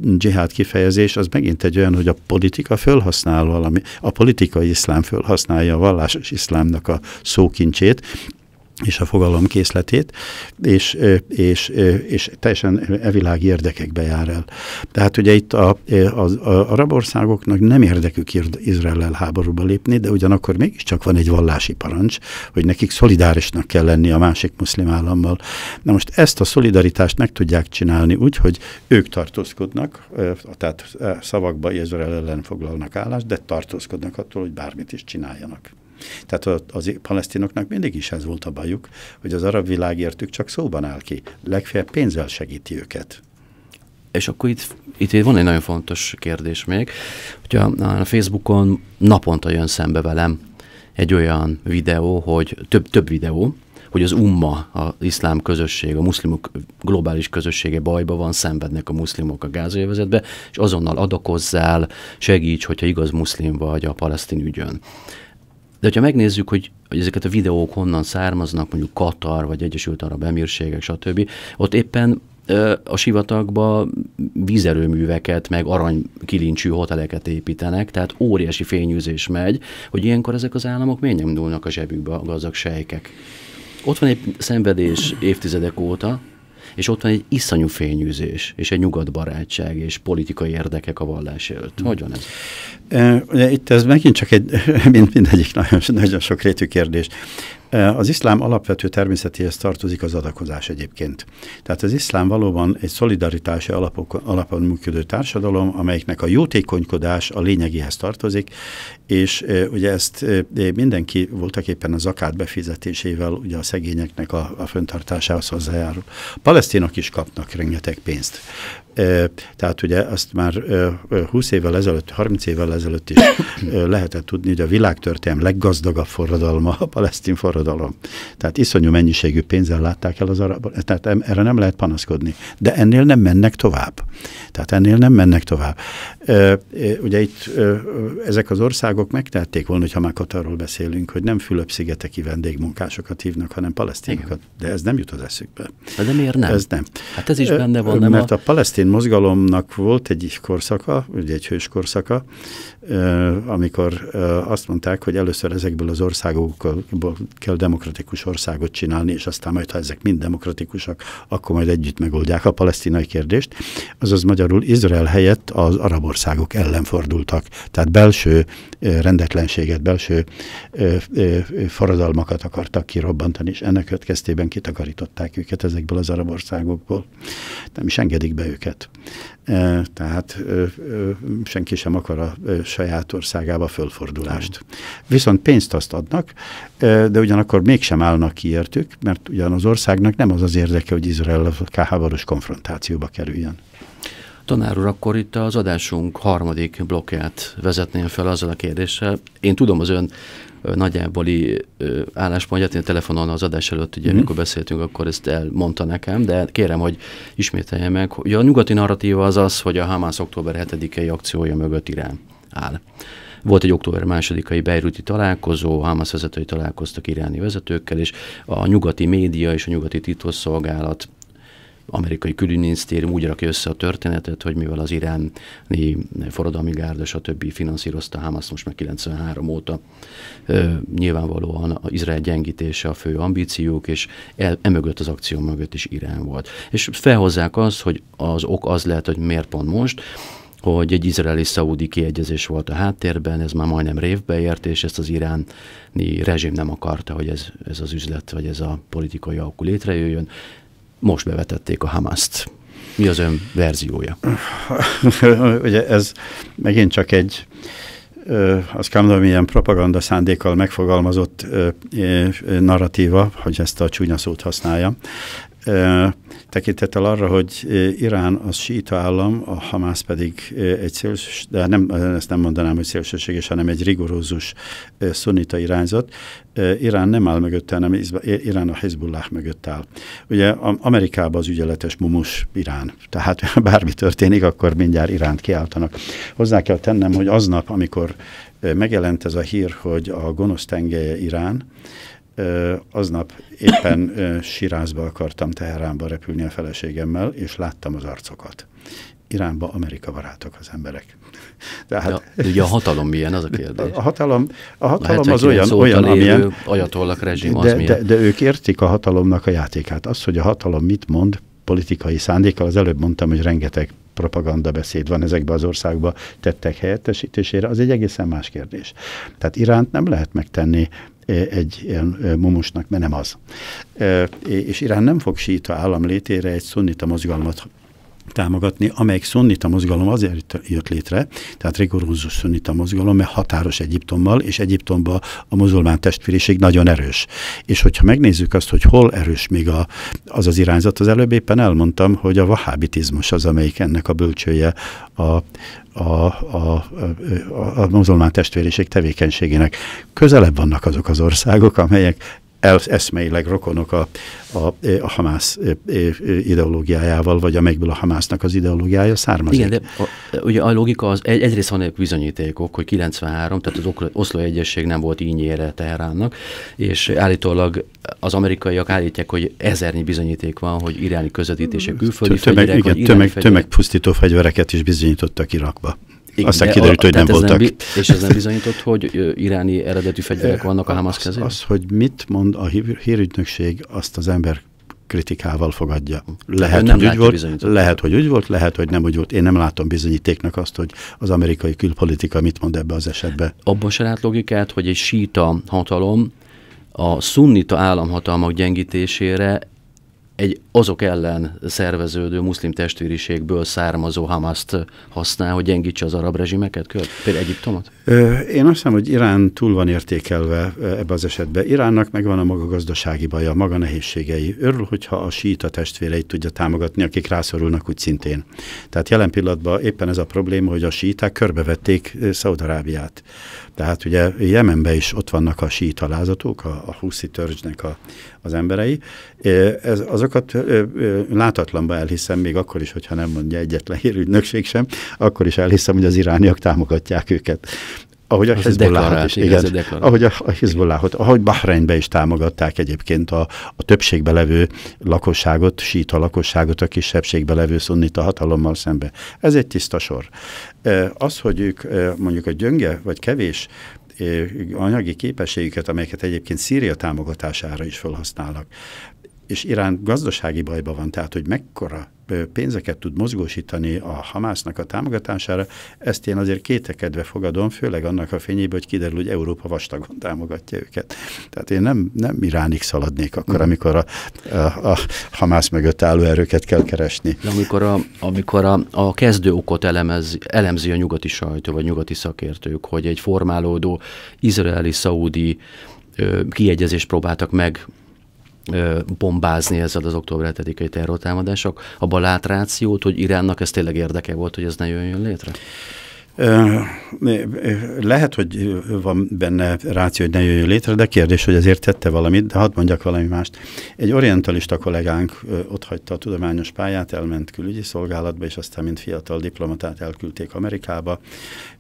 dzsihád kifejezés, az megint egy olyan, hogy a politika fölhasznál valami, a politikai iszlám fölhasználja a vallásos iszlámnak a szókincsét, és a fogalom készletét, és, és, és teljesen evilági érdekekbe jár el. Tehát ugye itt a, az a arab országoknak nem érdekük Izrael el háborúba lépni, de ugyanakkor mégiscsak van egy vallási parancs, hogy nekik szolidárisnak kell lenni a másik muszlim állammal. Na most ezt a szolidaritást meg tudják csinálni úgy, hogy ők tartózkodnak, tehát szavakba Izrael ellen foglalnak állást, de tartózkodnak attól, hogy bármit is csináljanak. Tehát az palesztinoknak mindig is ez volt a bajuk, hogy az arab világ értük csak szóban áll ki. Legfeljebb pénzzel segíti őket. És akkor itt, itt van egy nagyon fontos kérdés még, hogyha a Facebookon naponta jön szembe velem egy olyan videó, hogy több, több videó, hogy az umma, az iszlám közösség, a muszlimok globális közössége bajba van, szenvednek a muszlimok a gázajövezetbe, és azonnal adakozzál, segíts, hogyha igaz muszlim vagy a palesztin ügyön. De ha megnézzük, hogy, hogy ezeket a videók honnan származnak, mondjuk Katar, vagy Egyesült Arab Emírségek, stb., ott éppen a sivatagba vízerőműveket, meg aranykilincsű hoteleket építenek, tehát óriási fényűzés megy, hogy ilyenkor ezek az államok miért nem dúlnak a zsebükbe a gazdag sejkek. Ott van egy szenvedés évtizedek óta, és ott van egy iszonyú fényűzés, és egy nyugatbarátság, és politikai érdekek a vallás előtt. Hmm. Hogy van ez? Ugye itt ez megint csak egy, mind, mindegyik nagyon, nagyon rétű kérdés. E, az iszlám alapvető természetéhez tartozik az adakozás egyébként. Tehát az iszlám valóban egy szolidaritási alapok, alapon működő társadalom, amelyiknek a jótékonykodás a lényegéhez tartozik, és e, ugye ezt e, mindenki voltak éppen a zakát befizetésével ugye a szegényeknek a, a föntartásához hozzájárul. A palesztinok is kapnak rengeteg pénzt. Tehát ugye azt már 20 évvel ezelőtt, 30 évvel ezelőtt is lehetett tudni, hogy a világtörténelem leggazdagabb forradalma a palesztin forradalom. Tehát iszonyú mennyiségű pénzzel látták el az arab, tehát erre nem lehet panaszkodni. De ennél nem mennek tovább. Tehát ennél nem mennek tovább. Ugye itt ezek az országok megtették volna, ha már Katarról beszélünk, hogy nem Fülöp-szigeteki vendégmunkásokat hívnak, hanem palesztinokat. De ez nem jut az eszükbe. De miért nem? Ez nem. Hát ez is benne van. Mert a palesztin mozgalomnak volt egy korszaka, ugye egy hős korszaka, amikor azt mondták, hogy először ezekből az országokból kell demokratikus országot csinálni, és aztán majd, ha ezek mind demokratikusak, akkor majd együtt megoldják a palesztinai kérdést. Azaz magyarul Izrael helyett az arab országok ellen fordultak. Tehát belső rendetlenséget, belső forradalmakat akartak kirobbantani, és ennek következtében kitakarították őket ezekből az arab országokból. Nem is engedik be őket tehát senki sem akar a saját országába fölfordulást. Viszont pénzt azt adnak, de ugyanakkor mégsem állnak ki értük, mert ugyan az országnak nem az az érdeke, hogy Izrael a háborús konfrontációba kerüljön. Tanár úr, akkor itt az adásunk harmadik blokkját vezetném fel azzal a kérdéssel. Én tudom az ön nagyjáboli álláspontját, én telefonon az adás előtt, ugye, mm. amikor beszéltünk, akkor ezt elmondta nekem, de kérem, hogy ismételje meg. hogy a nyugati narratíva az az, hogy a Hamász október 7-i akciója mögött Irán áll. Volt egy október másodikai beiruti találkozó, Hamas vezetői találkoztak iráni vezetőkkel, és a nyugati média és a nyugati titkosszolgálat amerikai külügyminisztérium úgy rakja össze a történetet, hogy mivel az iráni forradalmi gárda, stb. finanszírozta Hamas most már 93 óta, nyilvánvalóan az Izrael gyengítése a fő ambíciók, és el, emögött az akció mögött is Irán volt. És felhozzák azt, hogy az ok az lehet, hogy miért pont most, hogy egy izraeli-szaudi kiegyezés volt a háttérben, ez már majdnem révbe ért, és ezt az iráni rezsim nem akarta, hogy ez, ez az üzlet, vagy ez a politikai alkú létrejöjjön most bevetették a Hamaszt. Mi az ön verziója? Ugye ez megint csak egy, az kell mondom, ilyen propaganda szándékkal megfogalmazott narratíva, hogy ezt a csúnya szót használjam tekintettel arra, hogy Irán az síta állam, a Hamász pedig egy szélsős, de nem, ezt nem mondanám, hogy szélsőséges, hanem egy rigorózus szunita irányzat. Irán nem áll mögötte, hanem Irán a Hezbollah mögött áll. Ugye Amerikában az ügyeletes mumus Irán, tehát bármi történik, akkor mindjárt Iránt kiáltanak. Hozzá kell tennem, hogy aznap, amikor megjelent ez a hír, hogy a gonosz tengelye Irán, aznap éppen Sirázba akartam Teheránba repülni a feleségemmel, és láttam az arcokat. Iránba Amerika barátok az emberek. Tehát, ja, ugye a hatalom milyen, az a kérdés? A hatalom, a hatalom a hát az olyan, olyan amilyen... Ajatollak rezsim, de, az De, de ők értik a hatalomnak a játékát. Az, hogy a hatalom mit mond, politikai szándékkal, az előbb mondtam, hogy rengeteg propaganda beszéd van ezekben az országban tettek helyettesítésére, az egy egészen más kérdés. Tehát Iránt nem lehet megtenni E, egy ilyen e, momosnak, mert nem az. E, és Irán nem fog síta állam létére egy szunnita mozgalmat támogatni, amelyik szunnita mozgalom azért jött létre, tehát rigorózus szunnita mozgalom, mert határos Egyiptommal, és Egyiptomban a muzulmán testvériség nagyon erős. És hogyha megnézzük azt, hogy hol erős még a, az az irányzat, az előbb éppen elmondtam, hogy a vahábitizmus az, amelyik ennek a bölcsője a, a, a, a, a muzulmán testvériség tevékenységének. Közelebb vannak azok az országok, amelyek eszmeileg rokonok a, a, a Hamász e, e, ideológiájával, vagy amelyikből a Hamásznak az ideológiája származik. Igen, de a, ugye a logika az, egy, egyrészt vannak bizonyítékok, hogy 93, tehát az Oszló Egyesség nem volt ínyére Teheránnak, és állítólag az amerikaiak állítják, hogy ezernyi bizonyíték van, hogy iráni közvetítések külföldi tömeg, fegyverek, igen, tömeg, fegyverek. tömegpusztító fegyvereket is bizonyítottak Irakba. Igen, Aztán kiderült, hogy nem voltak. Nem, és ez nem bizonyított, hogy iráni eredetű fegyverek vannak a Hamas kezében? Az, az, hogy mit mond a hírügynökség, azt az ember kritikával fogadja. Lehet, nem hogy úgy volt, lehet, hogy úgy volt, lehet, hogy nem úgy volt. Én nem látom bizonyítéknak azt, hogy az amerikai külpolitika mit mond ebbe az esetbe. Abban se lát logikát, hogy egy síta hatalom a szunnita államhatalmak gyengítésére egy azok ellen szerveződő muszlim testvériségből származó Hamaszt használ, hogy gyengítse az arab rezsimeket, például Egyiptomot? Én azt hiszem, hogy Irán túl van értékelve ebbe az esetben. Iránnak megvan a maga gazdasági baja, maga nehézségei. Örül, hogyha a síta testvéreit tudja támogatni, akik rászorulnak úgy szintén. Tehát jelen pillanatban éppen ez a probléma, hogy a síták körbevették Szaudarábiát. Tehát ugye Jemenben is ott vannak a síta lázatok, a, a huszi törzsnek a, az emberei. Ez, azokat látatlanban elhiszem, még akkor is, hogyha nem mondja egyetlen hírügynökség sem, akkor is elhiszem, hogy az irániak támogatják őket ahogy a Hezbollahot is, igen, ahogy a, a Hezbollahot, ahogy Bahreinbe is támogatták egyébként a, a többségbe levő lakosságot, síta lakosságot a kisebbségbe levő szunnita hatalommal szembe. Ez egy tiszta sor. Az, hogy ők mondjuk a gyönge vagy kevés anyagi képességüket, amelyeket egyébként Szíria támogatására is felhasználnak, és Irán gazdasági bajban van, tehát hogy mekkora pénzeket tud mozgósítani a Hamásznak a támogatására, ezt én azért kétekedve fogadom, főleg annak a fényében, hogy kiderül, hogy Európa vastagon támogatja őket. Tehát én nem, nem iránik szaladnék akkor, mhm. amikor a, a, a Hamász mögött álló erőket kell keresni. De amikor a, amikor a, a kezdő okot elemez, elemzi a nyugati sajtó, vagy nyugati szakértők, hogy egy formálódó izraeli-szaudi kiegyezést próbáltak meg bombázni ezzel az október 7-i terrortámadások, abban lát rációt, hogy Iránnak ez tényleg érdeke volt, hogy ez ne jöjjön létre? Lehet, hogy van benne ráció, hogy ne jöjjön létre, de kérdés, hogy azért tette valamit, de hadd mondjak valami mást. Egy orientalista kollégánk ott hagyta a tudományos pályát, elment külügyi szolgálatba, és aztán, mint fiatal diplomatát elküldték Amerikába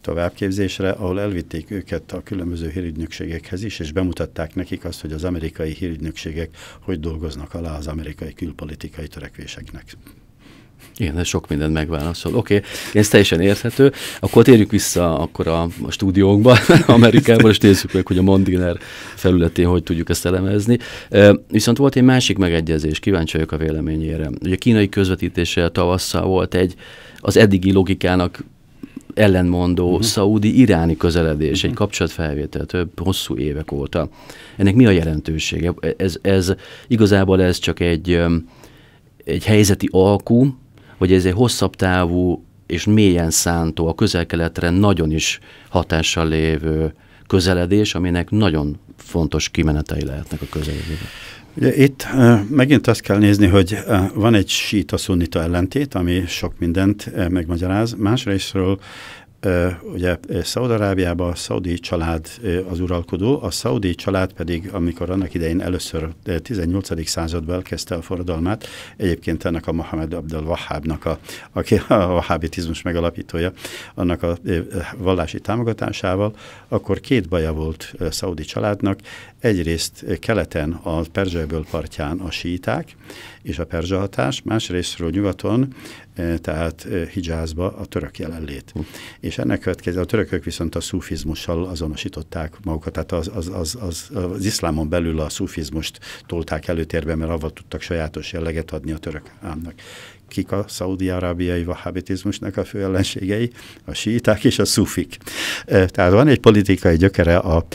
továbbképzésre, ahol elvitték őket a különböző hírügynökségekhez is, és bemutatták nekik azt, hogy az amerikai hírügynökségek hogy dolgoznak alá az amerikai külpolitikai törekvéseknek. Igen, ez sok mindent megválaszol. Oké, okay. ez teljesen érthető. Akkor térjük vissza akkor a, a stúdiókba, Amerikában, és nézzük meg, hogy a Mondiner felületén hogy tudjuk ezt elemezni. Viszont volt egy másik megegyezés, kíváncsi vagyok a véleményére. Ugye a kínai közvetítése tavasszal volt egy az eddigi logikának ellenmondó uh-huh. Mhm. szaudi-iráni közeledés, uh-huh. egy mhm. kapcsolatfelvétel több hosszú évek óta. Ennek mi a jelentősége? Ez, ez igazából ez csak egy, egy helyzeti alkú, hogy ez egy hosszabb távú és mélyen szántó, a közelkeletre nagyon is hatással lévő közeledés, aminek nagyon fontos kimenetei lehetnek a közeledésben. Ugye itt megint azt kell nézni, hogy van egy síta-szunnita ellentét, ami sok mindent megmagyaráz. Másrésztről ugye Szaudarábiában a szaudi család az uralkodó, a szaudi család pedig, amikor annak idején először 18. században kezdte a forradalmát, egyébként ennek a Mohamed Abdel Wahhabnak, a, aki a wahhabitizmus megalapítója, annak a vallási támogatásával, akkor két baja volt a szaudi családnak, egyrészt keleten a Perzsajből partján a síták, és a perzsa hatás, másrésztről nyugaton, e, tehát e, Hijázba a török jelenlét. Hm. És ennek következő, a törökök viszont a szufizmussal azonosították magukat, tehát az, az, az, az, az iszlámon belül a szufizmust tolták előtérbe, mert avval tudtak sajátos jelleget adni a török államnak kik a szaudi-arábiai vahabitizmusnak a fő ellenségei, a síták és a szufik. Tehát van egy politikai gyökere a,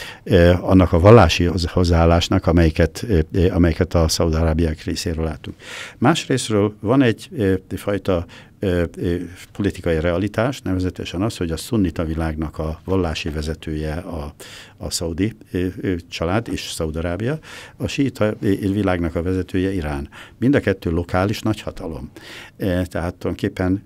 annak a vallási hozzáállásnak, amelyiket, amelyiket a szaudi-arábiák részéről látunk. Másrésztről van egy fajta politikai realitás, nevezetesen az, hogy a szunnita világnak a vallási vezetője a, a szaudi család és Szaudarábia, a síita világnak a vezetője Irán. Mind a kettő lokális nagyhatalom. Tehát tulajdonképpen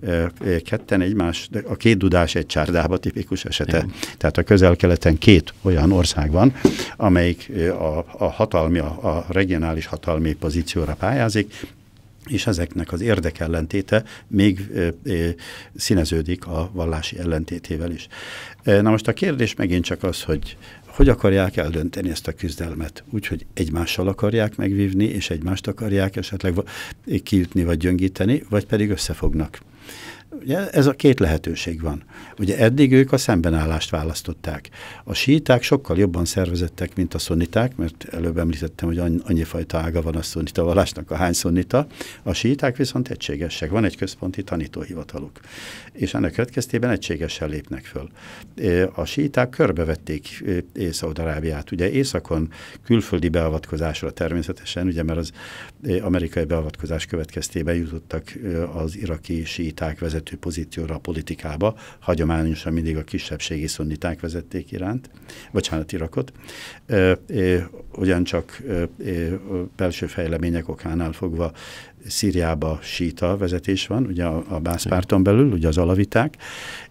ketten egymás, a két dudás egy csárdába tipikus esete. Igen. Tehát a közel-keleten két olyan ország van, amelyik a, a hatalmi, a, a regionális hatalmi pozícióra pályázik, és ezeknek az érdekellentéte még színeződik a vallási ellentétével is. Na most a kérdés megint csak az, hogy hogy akarják eldönteni ezt a küzdelmet? Úgy, hogy egymással akarják megvívni, és egymást akarják esetleg kiütni vagy gyöngíteni, vagy pedig összefognak? Ugye ez a két lehetőség van. Ugye eddig ők a szembenállást választották. A síták sokkal jobban szervezettek, mint a szoniták, mert előbb említettem, hogy annyi fajta ága van a szonita vallásnak, a hány szonita. A síták viszont egységesek. Van egy központi tanítóhivataluk. És ennek következtében egységesen lépnek föl. A síták körbevették Észak-Arábiát. Ugye északon külföldi beavatkozásra természetesen, ugye mert az amerikai beavatkozás következtében jutottak az iraki síták vezetők vezető pozícióra a politikába, hagyományosan mindig a kisebbségi szunniták vezették iránt, bocsánat, Irakot. Ugyancsak belső fejlemények okánál fogva Szíriába síta vezetés van, ugye a, a bászpárton belül, ugye az alaviták,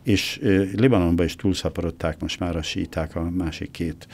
és Libanonban is túlszaporodták most már a síták a másik két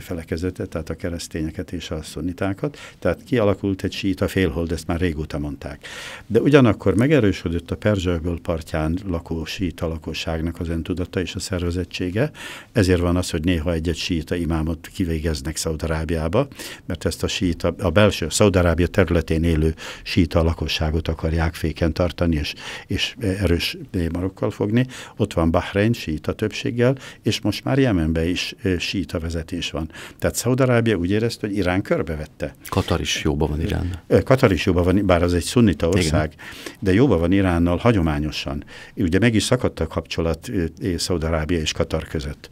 felekezetet, tehát a keresztényeket és a szunnitákat. Tehát kialakult egy síta félhold, ezt már régóta mondták. De ugyanakkor megerősödött a Perzsöböl partján lakó síta lakosságnak az öntudata és a szervezettsége, ezért van az, hogy néha egy-egy síta imámot kivégeznek Szaudarábiába, mert ezt a síta, a belső Szaudarábia területén élő síta lakosságot akarják féken tartani, és, és erős marokkal fogni. Ott van Bahrein síta többséggel, és most már Jemenben is e, síta vezetés van van. Tehát Szaudarábia úgy érezte, hogy Irán körbevette. Katar is jóban van Iránnal. Katar is jóban van, bár az egy szunnita ország, Igen. de jóban van Iránnal hagyományosan. Ugye meg is szakadt a kapcsolat Szaudarábia és Katar között.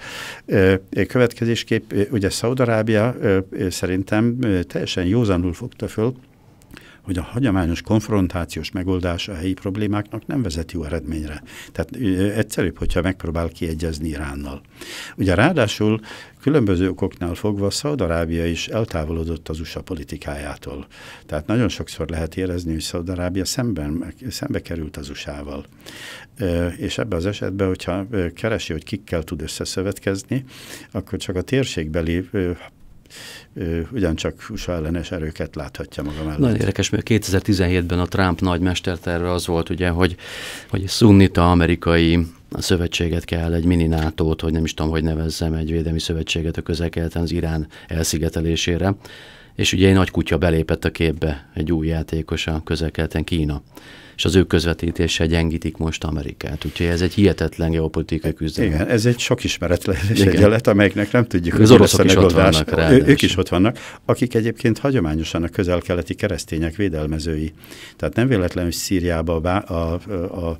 Következésképp, ugye Szaudarábia szerintem teljesen józanul fogta föl, hogy a hagyományos konfrontációs megoldás a helyi problémáknak nem vezet jó eredményre. Tehát egyszerűbb, hogyha megpróbál kiegyezni Iránnal. Ugye ráadásul különböző okoknál fogva Szaudarábia is eltávolodott az USA politikájától. Tehát nagyon sokszor lehet érezni, hogy Szaudarábia szemben, szembe került az USA-val. És ebben az esetben, hogyha keresi, hogy kikkel tud összeszövetkezni, akkor csak a térségbeli ő ugyancsak USA ellenes erőket láthatja maga mellett. Nagyon érdekes, mert 2017-ben a Trump nagy mesterterve az volt, ugye, hogy, hogy szunnita amerikai a szövetséget kell, egy mini nato hogy nem is tudom, hogy nevezzem, egy védelmi szövetséget a közel az Irán elszigetelésére és ugye egy nagy kutya belépett a képbe, egy új játékos a közelkeleten Kína, és az ő közvetítése gyengítik most Amerikát. Úgyhogy ez egy hihetetlen geopolitikai küzdelem. Igen, ez egy sok ismeretlen Igen. egyenlet, amelyiknek nem tudjuk, hogy az oroszok is ott vannak. Ráadásul. Ők is ott vannak, akik egyébként hagyományosan a közelkeleti keresztények védelmezői. Tehát nem véletlenül, hogy Szíriába a, a, a,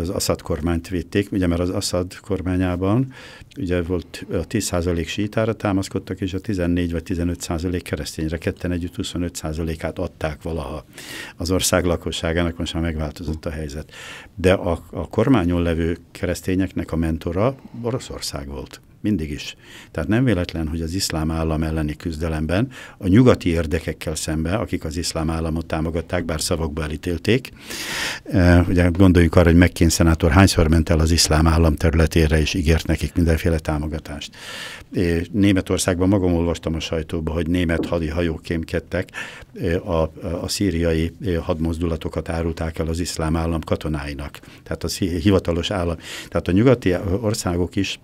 az Assad kormányt védték, ugye mert az Assad kormányában ugye volt a 10% sítára támaszkodtak, és a 14 vagy 15% keresztényre, ketten együtt 25 százalékát adták valaha az ország lakosságának, most már megváltozott a helyzet. De a, a kormányon levő keresztényeknek a mentora Oroszország volt. Mindig is. Tehát nem véletlen, hogy az iszlám állam elleni küzdelemben a nyugati érdekekkel szembe, akik az iszlám államot támogatták, bár szavakba elítélték, eh, ugye gondoljuk arra, hogy McCain szenátor hányszor ment el az iszlám állam területére, és ígért nekik mindenféle támogatást. És Németországban magam olvastam a sajtóba, hogy német hadi hajók kémkedtek, eh, a, a szíriai eh, hadmozdulatokat árulták el az iszlám állam katonáinak. Tehát a hivatalos állam. Tehát a nyugati országok is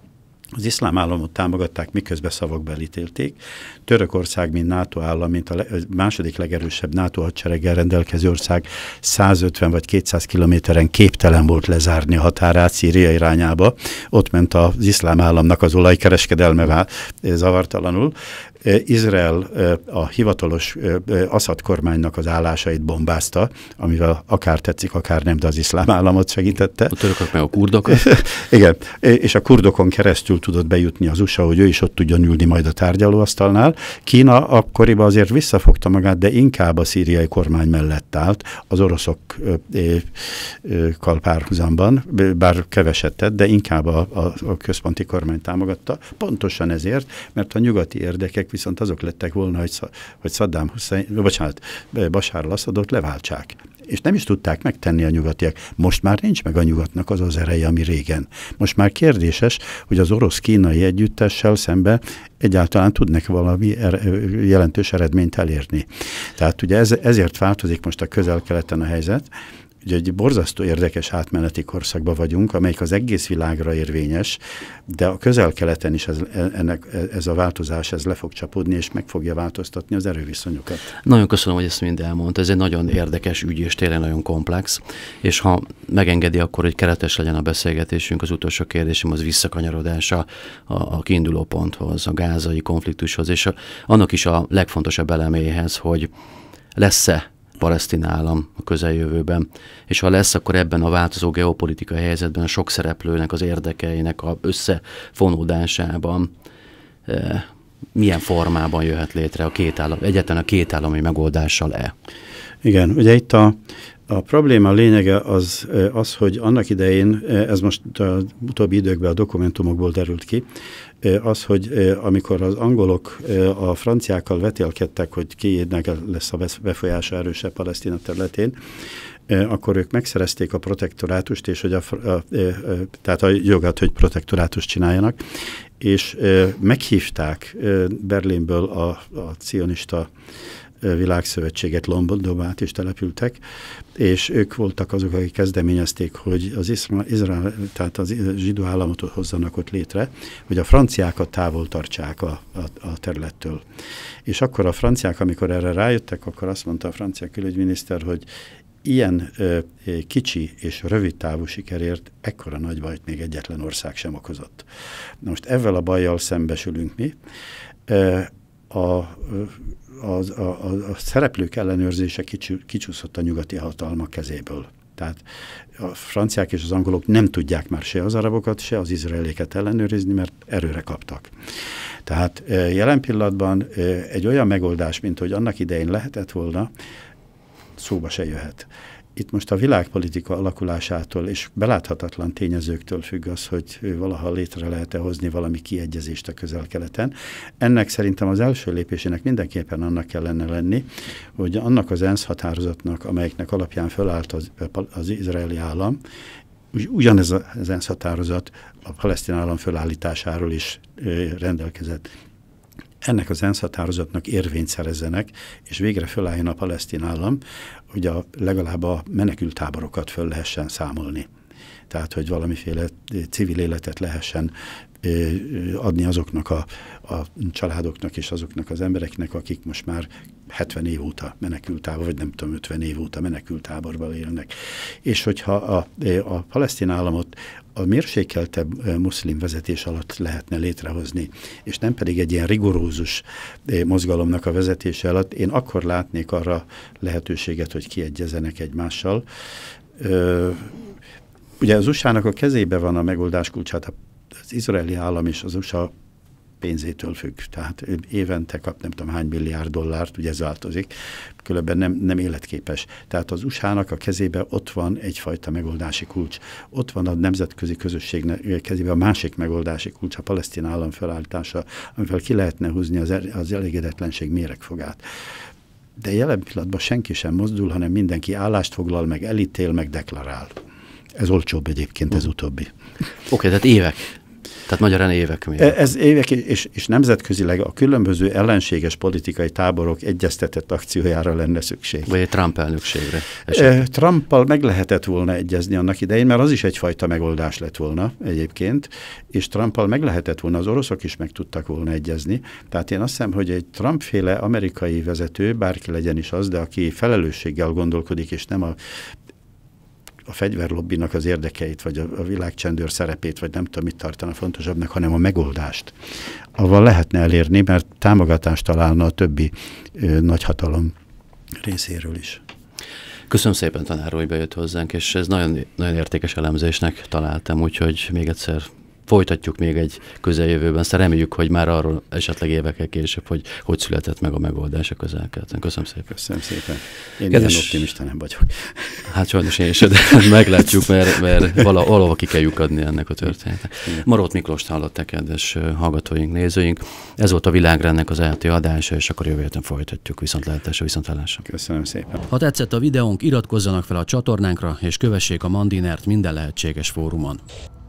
az iszlám államot támogatták, miközben szavakba elítélték. Törökország, mint NATO állam, mint a második legerősebb NATO hadsereggel rendelkező ország 150 vagy 200 kilométeren képtelen volt lezárni a határát Szíria irányába. Ott ment az iszlám államnak az olajkereskedelme zavartalanul. Izrael eh, a hivatalos eh, eh, Assad kormánynak az állásait bombázta, amivel akár tetszik, akár nem, de az iszlám államot segítette. A törökök meg a kurdokat. Igen, és a kurdokon keresztül tudott bejutni az USA, hogy ő is ott tudjon ülni majd a tárgyalóasztalnál. Kína akkoriban azért visszafogta magát, de inkább a szíriai kormány mellett állt, az oroszokkal párhuzamban, bár keveset tett, de inkább a, a, a központi kormány támogatta. Pontosan ezért, mert a nyugati érdekek viszont azok lettek volna, hogy, hogy Saddam Hussein, bocsánat, Bashar al-Assadot leváltsák. És nem is tudták megtenni a nyugatiak. Most már nincs meg a nyugatnak az az ereje, ami régen. Most már kérdéses, hogy az orosz-kínai együttessel szembe egyáltalán tudnak valami er jelentős eredményt elérni. Tehát ugye ez, ezért változik most a közel-keleten a helyzet, ugye egy borzasztó érdekes átmeneti korszakban vagyunk, amelyik az egész világra érvényes, de a közel-keleten is ez, ennek, ez a változás ez le fog csapódni, és meg fogja változtatni az erőviszonyokat. Nagyon köszönöm, hogy ezt mind elmondta. Ez egy nagyon érdekes ügy, és tényleg nagyon komplex. És ha megengedi, akkor hogy keretes legyen a beszélgetésünk, az utolsó kérdésem az visszakanyarodása a, a kiinduló ponthoz, a gázai konfliktushoz, és a, annak is a legfontosabb eleméhez, hogy lesz-e palesztin állam a közeljövőben. És ha lesz, akkor ebben a változó geopolitikai helyzetben a sok szereplőnek az érdekeinek a összefonódásában e, milyen formában jöhet létre a két állam, egyetlen a két állami megoldással-e? Igen, ugye itt a, a probléma lényege az, eh, az, hogy annak idején, eh, ez most az utóbbi időkben a dokumentumokból derült ki, az, hogy amikor az angolok a franciákkal vetélkedtek, hogy kiének lesz a befolyása erősebb Palesztina területén, akkor ők megszerezték a protektorátust, és hogy a, a, a, tehát a jogat, hogy protektorátust csináljanak, és meghívták Berlinből a, a cionista világszövetséget, Lombodobát is települtek, és ők voltak azok, akik kezdeményezték, hogy az Izrael, Izrael tehát az zsidó államot hozzanak ott létre, hogy a franciákat távol tartsák a, a, a területtől. És akkor a franciák, amikor erre rájöttek, akkor azt mondta a francia külügyminiszter, hogy ilyen ö, kicsi és rövid távú sikerért ekkora nagy bajt még egyetlen ország sem okozott. Na most ezzel a bajjal szembesülünk mi. Ö, a az, a, a, a szereplők ellenőrzése kicsúszott a nyugati hatalmak kezéből. Tehát a franciák és az angolok nem tudják már se az arabokat, se az izraeléket ellenőrizni, mert erőre kaptak. Tehát e, jelen pillanatban e, egy olyan megoldás, mint hogy annak idején lehetett volna, szóba se jöhet itt most a világpolitika alakulásától és beláthatatlan tényezőktől függ az, hogy valaha létre lehet-e hozni valami kiegyezést a közel-keleten. Ennek szerintem az első lépésének mindenképpen annak kellene lenni, hogy annak az ENSZ határozatnak, amelyiknek alapján fölállt az, az izraeli állam, ugyanez az ENSZ határozat a palesztin állam fölállításáról is rendelkezett ennek az ENSZ határozatnak érvényt szerezzenek, és végre fölálljon a palesztin állam, hogy a, legalább a menekültáborokat föl lehessen számolni. Tehát, hogy valamiféle civil életet lehessen adni azoknak a, a családoknak és azoknak az embereknek, akik most már 70 év óta menekültáborban, vagy nem tudom, 50 év óta menekültáborban élnek. És hogyha a, a palesztin államot a mérsékeltebb muszlim vezetés alatt lehetne létrehozni, és nem pedig egy ilyen rigorózus mozgalomnak a vezetése alatt, én akkor látnék arra lehetőséget, hogy kiegyezenek egymással. Ugye az USA-nak a kezébe van a megoldás kulcsát, az izraeli állam és az USA pénzétől függ. Tehát évente kap nem tudom hány milliárd dollárt, ugye ez változik, különben nem, nem életképes. Tehát az USA-nak a kezébe ott van egyfajta megoldási kulcs. Ott van a nemzetközi közösség kezébe a másik megoldási kulcs, a palesztin állam felállítása, amivel ki lehetne húzni az, er az elégedetlenség méregfogát de jelen pillanatban senki sem mozdul, hanem mindenki állást foglal, meg elítél, meg deklarál. Ez olcsóbb egyébként, ez utóbbi. Oké, okay, tehát évek tehát magyarán évek miatt. E, ez évek, és, és nemzetközileg a különböző ellenséges politikai táborok egyeztetett akciójára lenne szükség. Vagy egy Trump elnökségre. E, Trumpal meg lehetett volna egyezni annak idején, mert az is egyfajta megoldás lett volna egyébként, és Trumpal meg lehetett volna, az oroszok is meg tudtak volna egyezni. Tehát én azt hiszem, hogy egy Trumpféle amerikai vezető, bárki legyen is az, de aki felelősséggel gondolkodik, és nem a a fegyverlobbinak az érdekeit, vagy a, a világcsendőr szerepét, vagy nem tudom, mit tartana fontosabbnak, hanem a megoldást. aval lehetne elérni, mert támogatást találna a többi ö, nagyhatalom részéről is. Köszönöm szépen, tanár, hogy bejött hozzánk, és ez nagyon, nagyon értékes elemzésnek találtam, úgyhogy még egyszer folytatjuk még egy közeljövőben, aztán reméljük, hogy már arról esetleg évekkel később, hogy hogy született meg a megoldás a közelkelten. Köszönöm szépen. Köszönöm szépen. Én Kedves... ilyen optimista nem vagyok. Hát sajnos én is, de meglátjuk, mert, mert vala, valahol ki kell lyukadni ennek a történetnek. Marót Miklós hallották, kedves hallgatóink, nézőink. Ez volt a világrendnek az ELTE adása, és akkor jövő héten folytatjuk viszontlátásra, viszontlátásra. Köszönöm szépen. Ha tetszett a videónk, iratkozzanak fel a csatornánkra, és kövessék a Mandinert minden lehetséges fórumon.